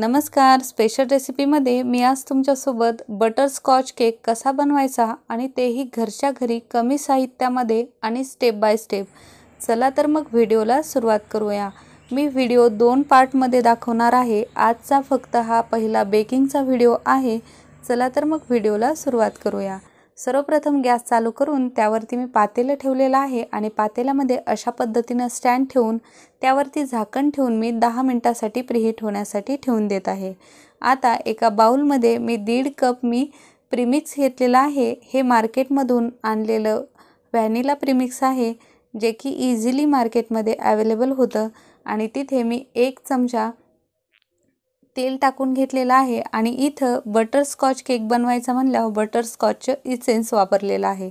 नमस्कार स्पेशल रेसिपीमध्ये मी आज तुमच्यासोबत बटरस्कॉच केक कसा बनवायचा आणि तेही घरच्या घरी कमी साहित्यामध्ये आणि स्टेप बाय स्टेप चला तर मग व्हिडिओला सुरुवात करूया मी व्हिडिओ दोन पार्टमध्ये दाखवणार आहे आजचा फक्त हा पहिला बेकिंगचा व्हिडिओ आहे चला तर मग व्हिडिओला सुरुवात करूया सर्वप्रथम गॅस चालू करून त्यावरती मी पातेलं ठेवलेलं आहे आणि पातेल्यामध्ये अशा पद्धतीनं स्टँड ठेवून त्यावरती झाकण ठेवून मी दहा मिनटासाठी प्रिहीट होण्यासाठी ठेवून देत आहे आता एका बाऊलमध्ये मी दीड कप मी प्रिमिक्स घेतलेलं आहे हे मार्केटमधून आणलेलं व्हॅनिला प्रिमिक्स आहे जे की इझिली मार्केटमध्ये अवेलेबल होतं आणि तिथे मी एक चमचा तेल टाकून घेतलेलं आहे आणि इथं बटरस्कॉच केक बनवायचा म्हणल्यावर बटरस्कॉचचं इसेन्स वापरलेलं आहे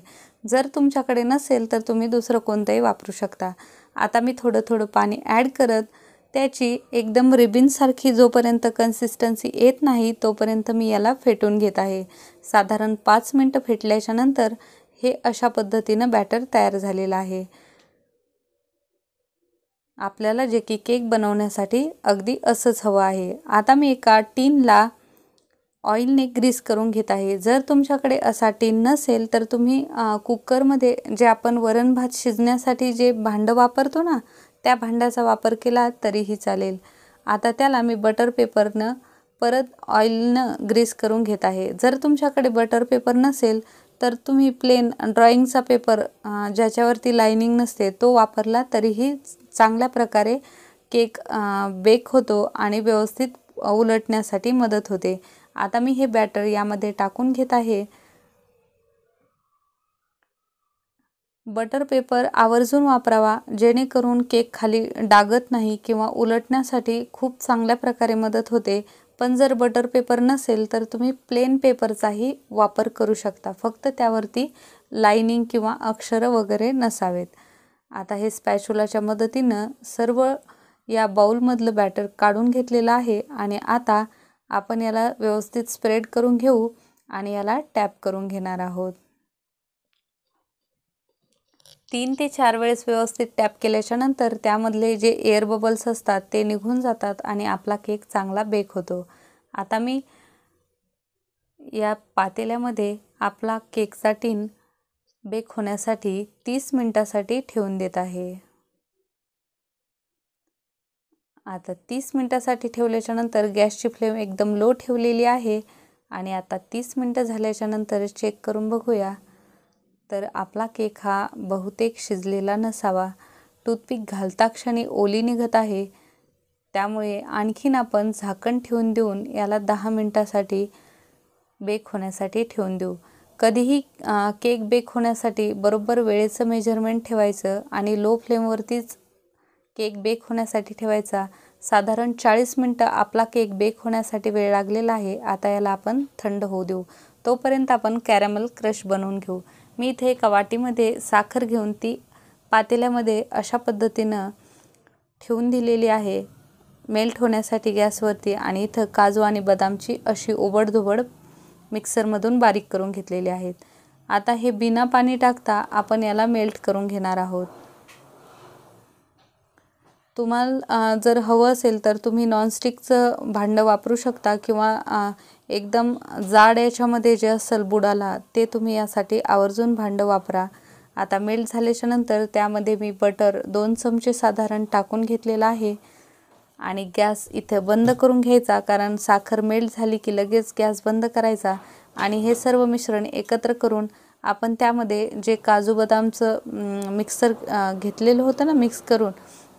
जर तुमच्याकडे नसेल तर तुम्ही दुसरं कोणतंही वापरू शकता आता मी थोडं थोडं पाणी ॲड करत त्याची एकदम रिबिनसारखी जोपर्यंत कन्सिस्टन्सी येत नाही तोपर्यंत मी याला फेटून घेत आहे साधारण पाच मिनटं फेटल्याच्यानंतर हे अशा पद्धतीनं बॅटर तयार झालेलं आहे आपल्याला जे की केक बनवण्यासाठी अगदी असंच हवं आहे आता मी एका टीनला ऑइलने ग्रीस करून घेत आहे जर तुमच्याकडे असा टीन नसेल तर तुम्ही कुकरमध्ये जे आपण वरण भात शिजण्यासाठी जे भांडं वापरतो ना त्या भांड्याचा वापर केला तरीही चालेल आता त्याला मी बटर पेपरनं परत ऑइलनं ग्रीस करून घेत आहे जर तुमच्याकडे बटर पेपर नसेल तर तुम्ही प्लेन ड्रॉइंगचा पेपर ज्याच्यावरती लायनिंग नसते तो वापरला तरीही चांगल्या प्रकारे केक बेक होतो आणि व्यवस्थित उलटण्यासाठी मदत होते आता मी हे बॅटर यामध्ये टाकून घेत आहे बटर पेपर आवर्जून वापरावा जेणेकरून केक खाली डागत नाही किंवा उलटण्यासाठी खूप चांगल्या प्रकारे मदत होते पण जर बटर पेपर नसेल तर तुम्ही प्लेन पेपरचाही वापर करू शकता फक्त त्यावरती लाइनिंग किंवा अक्षरं वगैरे नसावेत आता हे स्पॅच्युलाच्या मदतीनं सर्व या बाऊलमधलं बॅटर काढून घेतलेलं आहे आणि आता आपण याला व्यवस्थित स्प्रेड करून घेऊ आणि याला टॅप करून घेणार आहोत तीन ते चार वेळेस व्यवस्थित टॅप केल्याच्या नंतर त्यामधले जे एअर बबल्स असतात ते निघून जातात आणि आपला केक चांगला बेक होतो आता मी या पातेल्यामध्ये आपला केकचा टीन बेक होण्यासाठी तीस मिनटासाठी ठेवून देत आहे आता तीस मिनटासाठी ठेवल्याच्यानंतर गॅसची फ्लेम एकदम लो ठेवलेली आहे आणि आता तीस मिनटं झाल्याच्यानंतर चेक करून बघूया तर आपला केक हा बहुतेक शिजलेला नसावा टूथपिक घालता क्षणी ओली निघत आहे त्यामुळे आणखीन आपण झाकण ठेवून देऊन याला दहा मिनटासाठी बेक होण्यासाठी ठेवून देऊ कधीही केक बेक होण्यासाठी बरोबर वेळेचं मेजरमेंट ठेवायचं आणि लो फ्लेमवरतीच केक बेक होण्यासाठी ठेवायचा साधारण चाळीस मिनटं आपला केक बेक होण्यासाठी वेळ लागलेला आहे आता याला आपण थंड होऊ देऊ तोपर्यंत आपण कॅरॅमल क्रश बनवून घेऊ मी इथे एका वाटीमध्ये साखर घेऊन ती पातेल्यामध्ये अशा पद्धतीनं ठेवून दिलेली आहे मेल्ट होण्यासाठी गॅसवरती आणि इथं काजू आणि बदामची अशी ओबडधोबड मिक्सरमधून बारीक करून घेतलेले आहेत आता हे बिना पाणी टाकता आपण याला मेल्ट करून घेणार आहोत तुम्हाला जर हवं असेल तर तुम्ही नॉनस्टिकचं भांडं वापरू शकता किंवा एकदम जाड याच्यामध्ये जे असेल बुडाला ते तुम्ही यासाठी आवर्जून भांडं वापरा आता मेल्ट झाल्याच्यानंतर त्यामध्ये मी बटर दोन चमचे साधारण टाकून घेतलेलं आहे आणि गॅस इथे बंद करून घ्यायचा कारण साखर मेल्ट झाली की लगेच गॅस बंद करायचा आणि हे सर्व मिश्रण एकत्र करून आपण त्यामध्ये जे काजू बदामचं मिक्सर घेतलेलं होतं ना मिक्स करून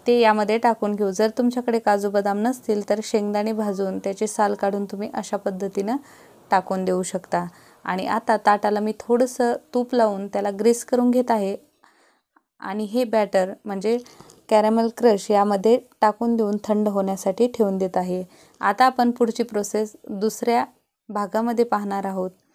ते यामध्ये टाकून घेऊ जर तुमच्याकडे काजू बदाम नसतील तर शेंगदाणे भाजून त्याचे साल काढून तुम्ही अशा पद्धतीनं टाकून देऊ शकता आणि आता ताटाला मी थोडंसं तूप लावून त्याला ग्रीस करून घेत आहे आणि हे बॅटर म्हणजे कॅरॅमल क्रश यामध्ये टाकून देऊन थंड होण्यासाठी ठेवून देत आहे आता आपण पुढची प्रोसेस दुसऱ्या भागामध्ये पाहणार आहोत